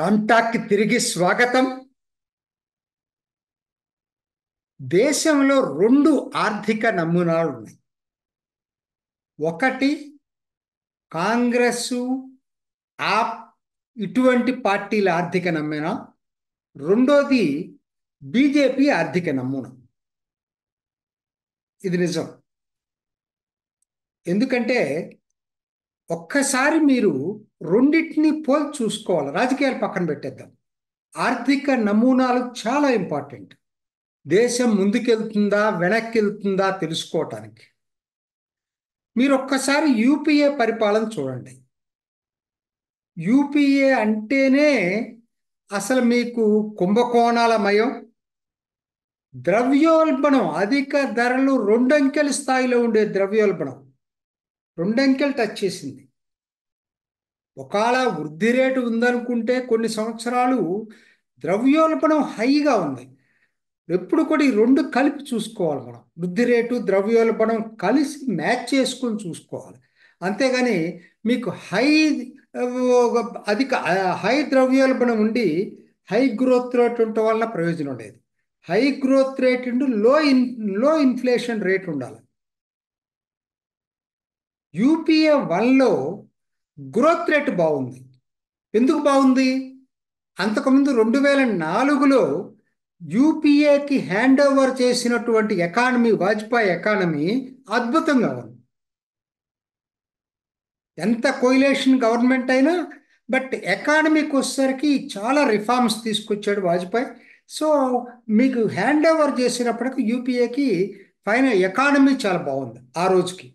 రామ్టాక్కి తిరిగి స్వాగతం దేశంలో రెండు ఆర్థిక నమూనాలు ఉన్నాయి ఒకటి కాంగ్రెస్ ఆప్ ఇటువంటి పార్టీల ఆర్థిక నమూనా రెండోది బీజేపీ ఆర్థిక నమూనా ఇది నిజం ఎందుకంటే ఒక్కసారి మీరు రెండింటిని పోల్ చూసుకోవాలి రాజకీయాలు పక్కన పెట్టేద్దాం ఆర్థిక నమూనాలు చాలా ఇంపార్టెంట్ దేశం ముందుకెళ్తుందా వెనక్కి వెళ్తుందా తెలుసుకోవటానికి మీరు ఒక్కసారి యూపీఏ పరిపాలన చూడండి యూపీఏ అంటేనే అసలు మీకు కుంభకోణాల మయం ద్రవ్యోల్బణం అధిక ధరలు రెండంకెల స్థాయిలో ఉండే ద్రవ్యోల్బణం రెండంకెలు టచ్ చేసింది ఒకవేళ వృద్ధి రేటు ఉందనుకుంటే కొన్ని సంవత్సరాలు ద్రవ్యోల్బణం హైగా ఉంది ఎప్పుడు కూడా ఈ రెండు కలిపి చూసుకోవాలి మనం వృద్ధి రేటు ద్రవ్యోల్బణం కలిసి మ్యాచ్ చేసుకొని చూసుకోవాలి అంతేగాని మీకు హై అధిక హై ద్రవ్యోల్బణం ఉండి హై గ్రోత్ రేట్ ఉండటం వలన ప్రయోజనం లేదు హై గ్రోత్ రేట్ ఉండి లో ఇన్ లో ఇన్ఫ్లేషన్ రేట్ ఉండాలి యూపీఏ వన్లో గ్రోత్ రేట్ బాగుంది ఎందుకు బాగుంది అంతకుముందు రెండు వేల నాలుగులో యూపీఏకి హ్యాండ్ ఓవర్ చేసినటువంటి ఎకానమీ వాజ్పేయి ఎకానమీ అద్భుతంగా ఉంది ఎంత కోయిలేషన్ గవర్నమెంట్ అయినా బట్ ఎకానమీకి వచ్చేసరికి చాలా రిఫార్మ్స్ తీసుకొచ్చాడు వాజ్పేయి సో మీకు హ్యాండ్ ఓవర్ చేసినప్పటికీ యూపీఏకి పైన ఎకానమీ చాలా బాగుంది ఆ రోజుకి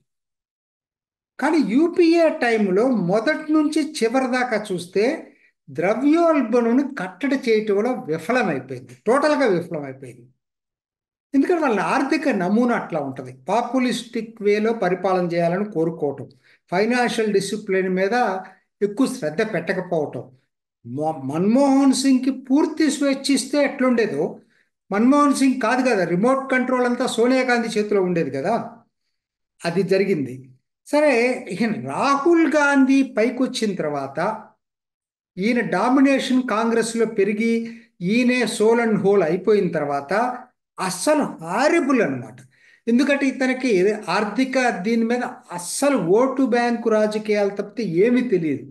కానీ యూపీఏ టైంలో మొదటి నుంచి చివరి దాకా చూస్తే ద్రవ్యోల్బణంను కట్టడి చేయటంలో విఫలమైపోయింది టోటల్గా విఫలమైపోయింది ఎందుకంటే వాళ్ళ ఆర్థిక నమూనా అట్లా ఉంటుంది పాపులిస్టిక్ వేలో పరిపాలన చేయాలని కోరుకోవటం ఫైనాన్షియల్ డిసిప్లిన్ మీద ఎక్కువ శ్రద్ధ పెట్టకపోవటం మన్మోహన్ సింగ్కి పూర్తి స్వేచ్ఛ ఇస్తే ఎట్లుండేదో మన్మోహన్ సింగ్ కాదు కదా రిమోట్ కంట్రోల్ అంతా సోనియా గాంధీ చేతిలో ఉండేది కదా అది జరిగింది సరే రాహుల్ గాంధీ పైకి వచ్చిన తర్వాత ఈయన డామినేషన్ కాంగ్రెస్లో పెరిగి ఈయనే సోల్ అండ్ హోల్ అయిపోయిన తర్వాత అస్సలు హారిబుల్ అనమాట ఎందుకంటే ఇతనికి ఆర్థిక దీని మీద అస్సలు ఓటు బ్యాంకు రాజకీయాలు తప్పితే ఏమీ తెలియదు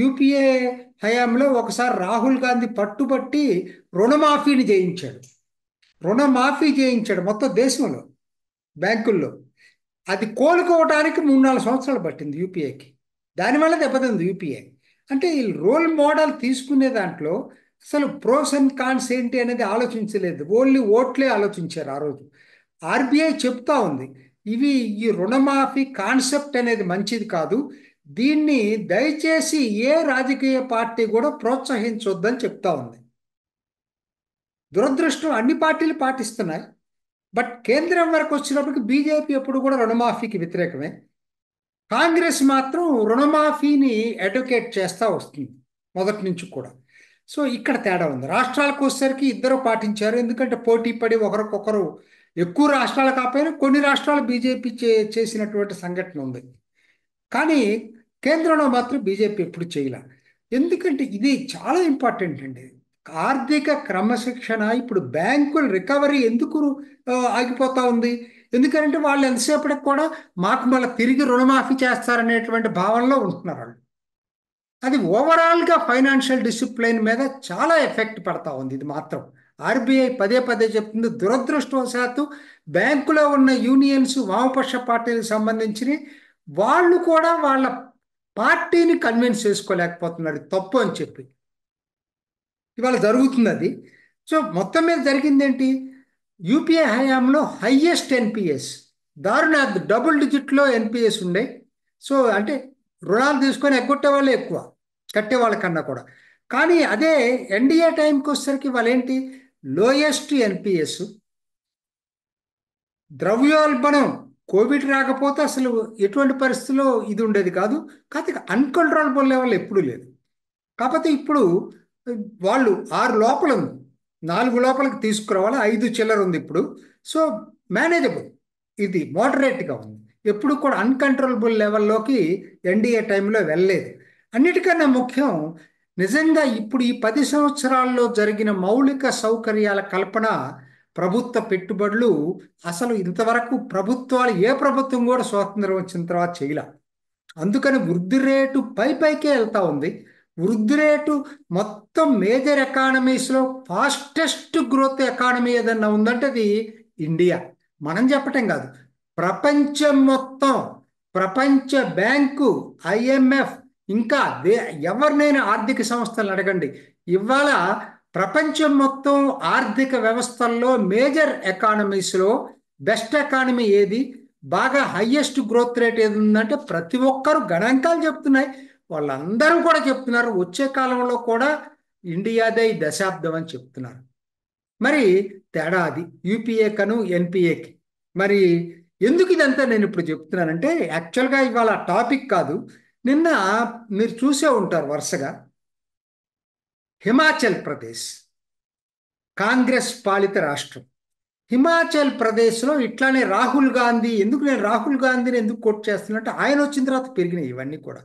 యూపీఏ హయాంలో ఒకసారి రాహుల్ గాంధీ పట్టుబట్టి రుణమాఫీని చేయించాడు రుణమాఫీ చేయించాడు మొత్తం దేశంలో బ్యాంకుల్లో అది కోలుకోవడానికి మూడు నాలుగు సంవత్సరాలు పట్టింది యూపీఏకి దానివల్ల దెబ్బతింది యూపీఏ అంటే ఈ రోల్ మోడల్ తీసుకునే దాంట్లో అసలు ప్రోస్ అండ్ కాన్స్ ఏంటి అనేది ఆలోచించలేదు ఓన్లీ ఓట్లే ఆలోచించారు ఆ రోజు ఆర్బీఐ చెప్తా ఉంది ఇవి ఈ రుణమాఫీ కాన్సెప్ట్ అనేది మంచిది కాదు దీన్ని దయచేసి ఏ రాజకీయ పార్టీ కూడా ప్రోత్సహించొద్దని చెప్తా ఉంది దురదృష్టం అన్ని పార్టీలు పాటిస్తున్నాయి బట్ కేంద్రం వరకు వచ్చినప్పటికి బీజేపీ ఎప్పుడు కూడా రుణమాఫీకి వ్యతిరేకమే కాంగ్రెస్ మాత్రం రుణమాఫీని అడ్వకేట్ చేస్తూ వస్తుంది మొదటి నుంచి కూడా సో ఇక్కడ తేడా ఉంది రాష్ట్రాలకు వచ్చేసరికి ఇద్దరు పాటించారు ఎందుకంటే పోటీ పడి ఒకరికొకరు ఎక్కువ రాష్ట్రాలు కాకపోయినా కొన్ని రాష్ట్రాలు బీజేపీ చే చేసినటువంటి సంఘటన ఉంది కానీ కేంద్రంలో మాత్రం బీజేపీ ఎప్పుడు చేయాల ఎందుకంటే ఇది చాలా ఇంపార్టెంట్ అండి ఆర్థిక క్రమశిక్షణ ఇప్పుడు బ్యాంకుల రికవరీ ఎందుకు ఆగిపోతా ఉంది ఎందుకంటే వాళ్ళు ఎంతసేపటికి కూడా మాకు మళ్ళీ తిరిగి రుణమాఫీ చేస్తారనేటువంటి భావనలో ఉంటున్నారు వాళ్ళు అది ఓవరాల్గా ఫైనాన్షియల్ డిసిప్లైన్ మీద చాలా ఎఫెక్ట్ పడతా ఉంది ఇది మాత్రం ఆర్బీఐ పదే పదే చెప్తుంది దురదృష్టవశాత్తు బ్యాంకులో ఉన్న యూనియన్స్ వామపక్ష పార్టీలకు సంబంధించి వాళ్ళు కూడా వాళ్ళ పార్టీని కన్విన్స్ చేసుకోలేకపోతున్నారు తప్పు అని చెప్పి ఇవాళ జరుగుతుంది అది సో మొత్తం మీద జరిగింది ఏంటి యూపీఐ హయాంలో హయ్యెస్ట్ ఎన్పిఎస్ దారుణ డబుల్ డిజిట్లో ఎన్పిఎస్ ఉండే సో అంటే రుణాలు తీసుకొని ఎగ్గొట్టే వాళ్ళే ఎక్కువ కట్టే వాళ్ళకన్నా కూడా కానీ అదే ఎన్డీఏ టైంకి వచ్చేసరికి వాళ్ళేంటి లోయెస్ట్ ఎన్పిఎస్ ద్రవ్యోల్బణం కోవిడ్ రాకపోతే అసలు ఎటువంటి పరిస్థితిలో ఇది ఉండేది కాదు కాకపోతే అన్కంట్రోలబుల్ లెవెల్ ఎప్పుడూ లేదు కాకపోతే ఇప్పుడు వాళ్ళు ఆరు లోపల ఉంది నాలుగు లోపలికి తీసుకురావాలి ఐదు చిల్లర ఉంది ఇప్పుడు సో మేనేజబుల్ ఇది మోడరేట్గా ఉంది ఎప్పుడు కూడా అన్కంట్రోలబుల్ లెవెల్లోకి ఎన్డీఏ టైంలో వెళ్ళలేదు అన్నిటికన్నా ముఖ్యం నిజంగా ఇప్పుడు ఈ పది సంవత్సరాల్లో జరిగిన మౌలిక సౌకర్యాల కల్పన ప్రభుత్వ పెట్టుబడులు అసలు ఇంతవరకు ప్రభుత్వాలు ఏ ప్రభుత్వం కూడా స్వాతంత్రం వచ్చిన తర్వాత చేయలే అందుకని వృద్ధి రేటు పై పైకే వెళ్తూ ఉంది వృద్ధి రేటు మొత్తం మేజర్ ఎకానమీస్లో ఫాస్టెస్ట్ గ్రోత్ ఎకానమీ ఏదన్నా ఉందంటే అది ఇండియా మనం చెప్పటం కాదు ప్రపంచం మొత్తం ప్రపంచ బ్యాంకు ఐఎంఎఫ్ ఇంకా ఎవరినైనా ఆర్థిక సంస్థలు అడగండి ఇవాళ ప్రపంచం మొత్తం ఆర్థిక వ్యవస్థల్లో మేజర్ ఎకానమీస్లో బెస్ట్ ఎకానమీ ఏది బాగా హయ్యెస్ట్ గ్రోత్ రేట్ ఏది ఉందంటే ప్రతి ఒక్కరు గణాంకాలు చెప్తున్నాయి వాళ్ళందరూ కూడా చెప్తున్నారు వచ్చే కాలంలో కూడా ఇండియాదే ఈ దశాబ్దం అని చెప్తున్నారు మరి తేడా అది యూపీఏ కను ఎన్పిఏకి మరి ఎందుకు ఇదంతా నేను ఇప్పుడు చెప్తున్నానంటే యాక్చువల్గా ఇవాళ టాపిక్ కాదు నిన్న మీరు చూసే ఉంటారు వరుసగా హిమాచల్ ప్రదేశ్ కాంగ్రెస్ పాలిత రాష్ట్రం హిమాచల్ ప్రదేశ్లో ఇట్లానే రాహుల్ గాంధీ ఎందుకు నేను రాహుల్ గాంధీని ఎందుకు కోట్ చేస్తున్నట్టు ఆయన వచ్చిన తర్వాత పెరిగినాయి ఇవన్నీ కూడా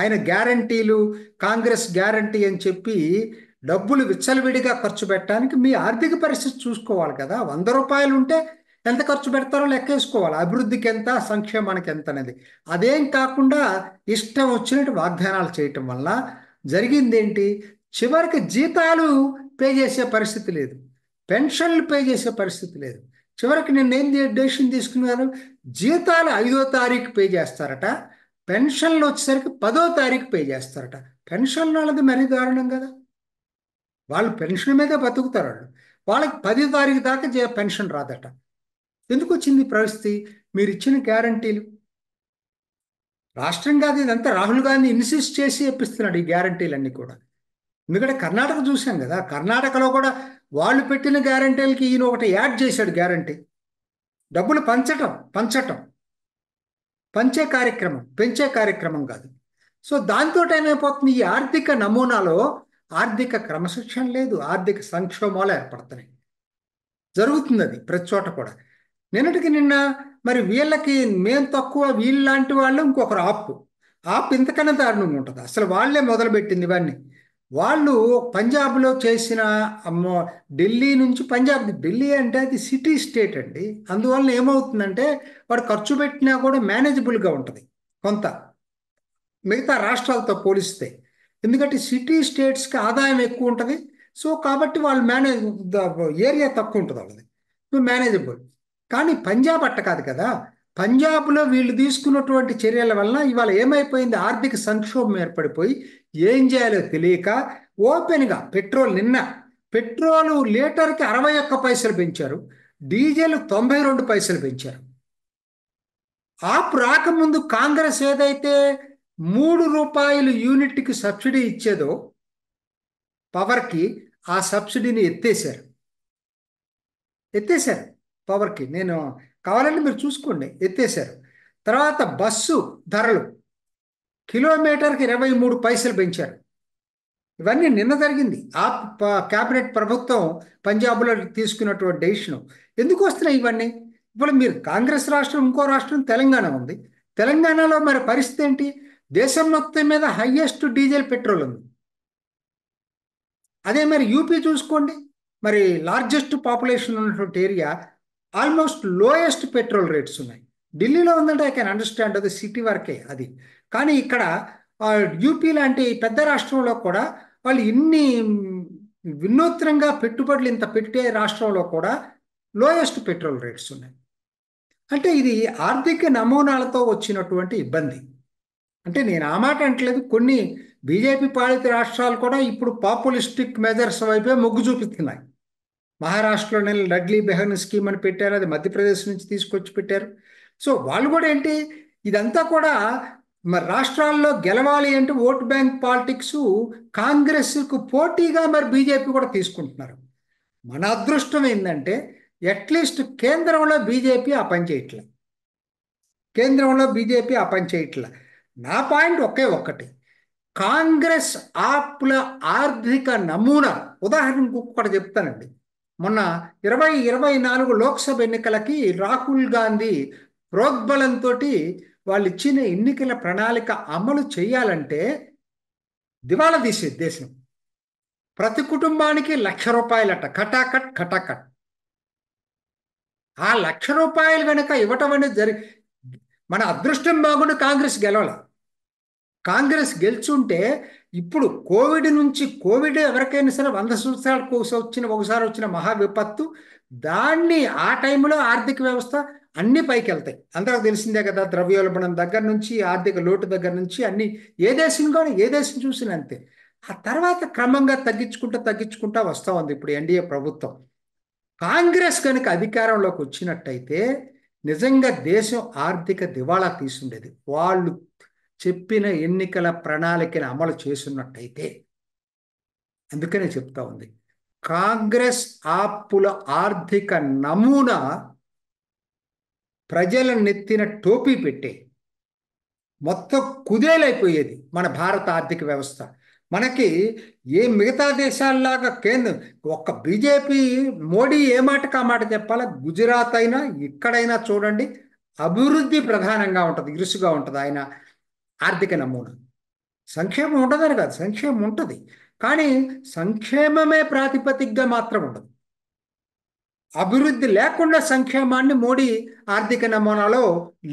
ఆయన గ్యారంటీలు కాంగ్రెస్ గ్యారంటీ అని చెప్పి డబ్బులు విచ్చలవిడిగా ఖర్చు పెట్టడానికి మీ ఆర్థిక పరిస్థితి చూసుకోవాలి కదా వంద రూపాయలు ఉంటే ఎంత ఖర్చు పెడతారో లెక్కేసుకోవాలి అభివృద్ధికి ఎంత సంక్షేమానికి ఎంత అనేది అదేం కాకుండా ఇష్టం వచ్చినట్టు వాగ్దానాలు చేయటం వల్ల జరిగింది ఏంటి చివరికి జీతాలు పే చేసే పరిస్థితి లేదు పెన్షన్లు పే చేసే పరిస్థితి లేదు చివరికి నేను ఏం డెసిషన్ తీసుకున్నాను జీతాలు ఐదో తారీఖు పే చేస్తారట పెన్షన్లు వచ్చేసరికి పదో తారీఖు పే చేస్తారట పెన్షన్ వాళ్ళది మరీ దారుణం కదా వాళ్ళు పెన్షన్ మీదే బతుకుతారు వాళ్ళు వాళ్ళకి పది తారీఖు దాకా పెన్షన్ రాదట ఎందుకు వచ్చింది పరిస్థితి మీరు ఇచ్చిన గ్యారంటీలు రాష్ట్రం కాదు ఇదంతా రాహుల్ గాంధీ ఇన్సిస్ట్ చేసి ఇప్పిస్తున్నాడు ఈ గ్యారంటీలన్నీ కూడా ఎందుకంటే కర్ణాటక చూసాం కదా కర్ణాటకలో కూడా వాళ్ళు పెట్టిన గ్యారంటీలకి ఈయన ఒకటి యాడ్ చేశాడు గ్యారంటీ డబ్బులు పంచటం పంచటం పంచే కార్యక్రమం పెంచే కార్యక్రమం కాదు సో దాంతో ఏమైపోతుంది ఈ ఆర్థిక నమూనాలో ఆర్థిక క్రమశిక్షణ లేదు ఆర్థిక సంక్షోభాలు ఏర్పడుతున్నాయి జరుగుతుంది అది ప్రతి చోట కూడా నిన్నటికి నిన్న మరి వీళ్ళకి మేం తక్కువ లాంటి వాళ్ళు ఇంకొకరు ఆపు ఆప్ ఇంతకన్నా దారుణంగా ఉంటుంది అసలు వాళ్ళే మొదలుపెట్టింది ఇవన్నీ వాళ్ళు పంజాబ్లో చేసిన ఢిల్లీ నుంచి పంజాబ్ ఢిల్లీ అంటే అది సిటీ స్టేట్ అండి అందువల్ల ఏమవుతుందంటే వాడు ఖర్చు పెట్టినా కూడా మేనేజబుల్గా ఉంటుంది కొంత మిగతా రాష్ట్రాలతో పోలిస్తే ఎందుకంటే సిటీ స్టేట్స్కి ఆదాయం ఎక్కువ ఉంటుంది సో కాబట్టి వాళ్ళు మేనేజ్ ఏరియా తక్కువ ఉంటుంది వాళ్ళది మేనేజబుల్ కానీ పంజాబ్ అట్ట కాదు కదా పంజాబ్లో వీళ్ళు తీసుకున్నటువంటి చర్యల వలన ఇవాళ ఏమైపోయింది ఆర్థిక సంక్షోభం ఏర్పడిపోయి ఏం చేయాలో తెలియక ఓపెన్గా పెట్రోల్ నిన్న పెట్రోలు లీటర్కి అరవై ఒక్క పైసలు పెంచారు డీజిల్ తొంభై రెండు పైసలు పెంచారు ఆప్ రాకముందు కాంగ్రెస్ ఏదైతే మూడు రూపాయలు యూనిట్కి సబ్సిడీ ఇచ్చేదో పవర్కి ఆ సబ్సిడీని ఎత్తేశారు ఎత్తేశారు పవర్కి నేను కావాలంటే మీరు చూసుకోండి ఎత్తేసారు తర్వాత బస్సు ధరలు కిలోమీటర్కి ఇరవై మూడు పైసలు పెంచారు ఇవన్నీ నిన్న జరిగింది ఆ క్యాబినెట్ ప్రభుత్వం పంజాబ్లో తీసుకున్నటువంటి డెసిషన్ ఎందుకు వస్తున్నాయి ఇవన్నీ ఇప్పుడు మీరు కాంగ్రెస్ రాష్ట్రం ఇంకో రాష్ట్రం తెలంగాణ ఉంది తెలంగాణలో మరి పరిస్థితి ఏంటి దేశం మొత్తం మీద హయ్యెస్ట్ డీజిల్ పెట్రోల్ ఉంది అదే మరి యూపీ చూసుకోండి మరి లార్జెస్ట్ పాపులేషన్ ఉన్నటువంటి area almost lowest petrol rates ఉన్నాయి ఢిల్లీలో ఉందంటే ఐ కెన్ అండర్స్టాండ్ అది సిటీ వరకే అది కానీ ఇక్కడ యూపీ లాంటి పెద్ద రాష్ట్రంలో కూడా వాళ్ళు ఇన్ని వినూత్నంగా పెట్టుబడులు ఇంత పెట్టే రాష్ట్రంలో కూడా లోయెస్ట్ పెట్రోల్ రేట్స్ ఉన్నాయి అంటే ఇది ఆర్థిక నమూనాలతో వచ్చినటువంటి ఇబ్బంది అంటే నేను ఆ మాట అంటలేదు కొన్ని బీజేపీ పాలిత రాష్ట్రాలు కూడా ఇప్పుడు పాపులిస్టిక్ మెజర్స్ వైపే మొగ్గు చూపిస్తున్నాయి మహారాష్ట్రలోనే లడ్లీ బెహన్ స్కీమ్ అని పెట్టారు అది మధ్యప్రదేశ్ నుంచి తీసుకొచ్చి పెట్టారు సో వాళ్ళు కూడా ఏంటి ఇదంతా కూడా మరి రాష్ట్రాల్లో గెలవాలి అంటే ఓట్ బ్యాంక్ పాలిటిక్స్ కాంగ్రెస్కు పోటీగా మరి బీజేపీ కూడా తీసుకుంటున్నారు మన అదృష్టం ఏంటంటే అట్లీస్ట్ కేంద్రంలో బీజేపీ ఆ పని చేయట్లే కేంద్రంలో బీజేపీ ఆ పని చేయట్లే నా పాయింట్ ఒకే ఒక్కటి కాంగ్రెస్ ఆప్ల ఆర్థిక నమూనా ఉదాహరణకు కూడా చెప్తానండి మొన్న ఇరవై ఇరవై నాలుగు లోక్సభ ఎన్నికలకి రాహుల్ గాంధీ ప్రోద్బలంతో వాళ్ళు ఇచ్చిన ఎన్నికల ప్రణాళిక అమలు చేయాలంటే దివాళా తీసే దేశం ప్రతి కుటుంబానికి లక్ష రూపాయలట కటాకట్ కటాకట్ ఆ లక్ష రూపాయలు కనుక ఇవ్వటం అనేది జరి మన అదృష్టం బాగుండి కాంగ్రెస్ గెలవాలి కాంగ్రెస్ గెలుచుంటే ఇప్పుడు కోవిడ్ నుంచి కోవిడ్ ఎవరికైనా సరే వంద సంవత్సరాలకు వచ్చిన ఒకసారి వచ్చిన మహా విపత్తు దాన్ని ఆ టైంలో ఆర్థిక వ్యవస్థ అన్ని పైకి వెళ్తాయి అందరికి తెలిసిందే కదా ద్రవ్యోల్బణం దగ్గర నుంచి ఆర్థిక లోటు దగ్గర నుంచి అన్ని ఏ దేశం కూడా ఏ దేశం చూసినా అంతే ఆ తర్వాత క్రమంగా తగ్గించుకుంటూ తగ్గించుకుంటా వస్తూ ఉంది ఇప్పుడు ఎన్డీఏ ప్రభుత్వం కాంగ్రెస్ కనుక అధికారంలోకి వచ్చినట్టయితే నిజంగా దేశం ఆర్థిక దివాళా తీసుండేది వాళ్ళు చెప్పిన ఎన్నికల ప్రణాళికను అమలు చేస్తున్నట్టయితే అందుకనే చెప్తా ఉంది కాంగ్రెస్ ఆప్పుల ఆర్థిక నమూనా ప్రజల నెత్తిన టోపీ పెట్టే మొత్తం కుదేలైపోయేది మన భారత ఆర్థిక వ్యవస్థ మనకి ఏ మిగతా దేశాల్లాగా కేంద్రం ఒక్క బీజేపీ మోడీ ఏ మాటకు ఆ మాట చెప్పాలా గుజరాత్ అయినా ఇక్కడైనా చూడండి అభివృద్ధి ప్రధానంగా ఉంటుంది ఇరుసుగా ఉంటుంది ఆయన ఆర్థిక నమూనా సంక్షేమం ఉండదని కాదు సంక్షేమం ఉంటుంది కానీ సంక్షేమమే ప్రాతిపదికగా మాత్రం ఉండదు అభివృద్ధి లేకుండా సంక్షేమాన్ని మోడీ ఆర్థిక నమూనాలో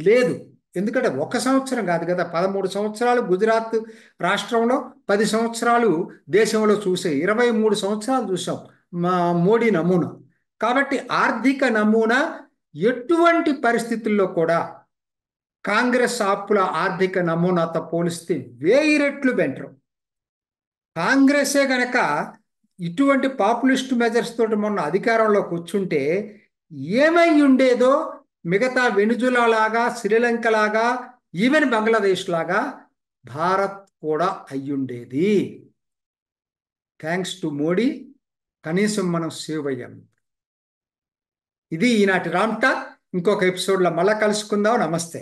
లేదు ఎందుకంటే ఒక సంవత్సరం కాదు కదా పదమూడు సంవత్సరాలు గుజరాత్ రాష్ట్రంలో పది సంవత్సరాలు దేశంలో చూసే ఇరవై మూడు సంవత్సరాలు చూసాం మా మోడీ నమూనా కాబట్టి ఆర్థిక నమూనా ఎటువంటి పరిస్థితుల్లో కూడా కాంగ్రెస్ అప్పుల ఆర్థిక నమూనాతో పోలిస్తే వేయి రెట్లు బెటర్ కాంగ్రెసే గనక ఇటువంటి పాపులిస్ట్ మెజర్స్ తోటి మొన్న అధికారంలో కూర్చుంటే ఏమై ఉండేదో మిగతా వెనుజులా లాగా శ్రీలంక లాగా ఈవెన్ బంగ్లాదేశ్ లాగా భారత్ కూడా అయ్యుండేది థ్యాంక్స్ టు మోడీ కనీసం మనం సేవ్ అయ్యాం ఇది ఈనాటి రామ్టా ఇంకొక ఎపిసోడ్లో మళ్ళా కలుసుకుందాం నమస్తే